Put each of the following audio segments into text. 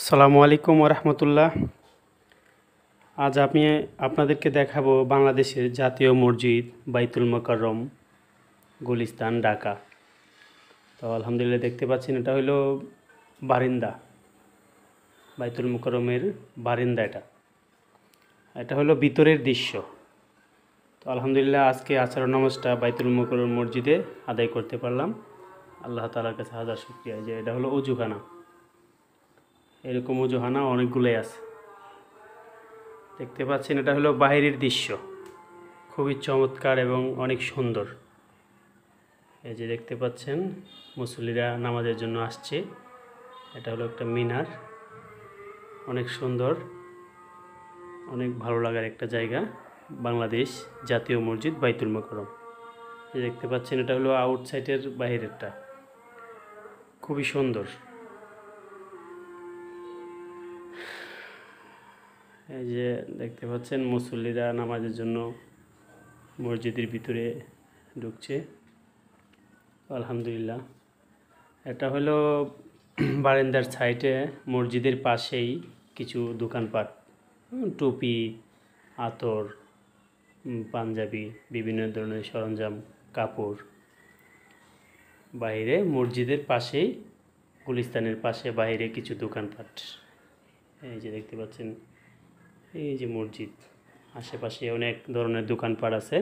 আসসালামু আলাইকুম রহমতুল্লাহ আজ আমি আপনাদেরকে দেখাবো বাংলাদেশের জাতীয় মসজিদ বাইতুল মকরম গুলিস্তান ঢাকা তো আলহামদুলিল্লাহ দেখতে পাচ্ছেন এটা হলো বারিন্দা বাইতুল মকরমের বারিন্দা এটা এটা হলো ভিতরের দৃশ্য তো আলহামদুলিল্লাহ আজকে আচার নমজটা বাইতুল মকরম মসজিদে আদায় করতে পারলাম আল্লাহ তালার কাছে হাজার শুক্রিয়া যে এটা হলো অজুখানা এরকম ওজোহানা অনেকগুলোই আছে দেখতে পাচ্ছেন এটা হলো বাহিরের দৃশ্য খুবই চমৎকার এবং অনেক সুন্দর এই যে দেখতে পাচ্ছেন মুসলিরা নামাজের জন্য আসছে এটা হলো একটা মিনার অনেক সুন্দর অনেক ভালো লাগার একটা জায়গা বাংলাদেশ জাতীয় মসজিদ বাইতুল মকরম দেখতে পাচ্ছেন এটা হলো আউটসাইডের বাহিরেরটা খুবই সুন্দর এই যে দেখতে পাচ্ছেন মুসল্লিরা নামাজের জন্য মসজিদের ভিতরে ঢুকছে আলহামদুলিল্লাহ এটা হলো বারেন্দার সাইডে মসজিদের পাশেই কিছু দোকানপাট টুপি আতর পাঞ্জাবি বিভিন্ন ধরনের সরঞ্জাম কাপড় বাইরে মসজিদের পাশেই গুলিস্তানের পাশে বাইরে কিছু দোকানপাট এই যে দেখতে পাচ্ছেন এই যে মসজিদ আশেপাশে অনেক ধরনের দোকানপাট আছে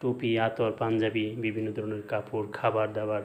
টুপি আতর পাঞ্জাবি বিভিন্ন ধরনের কাপড় খাবার দাবার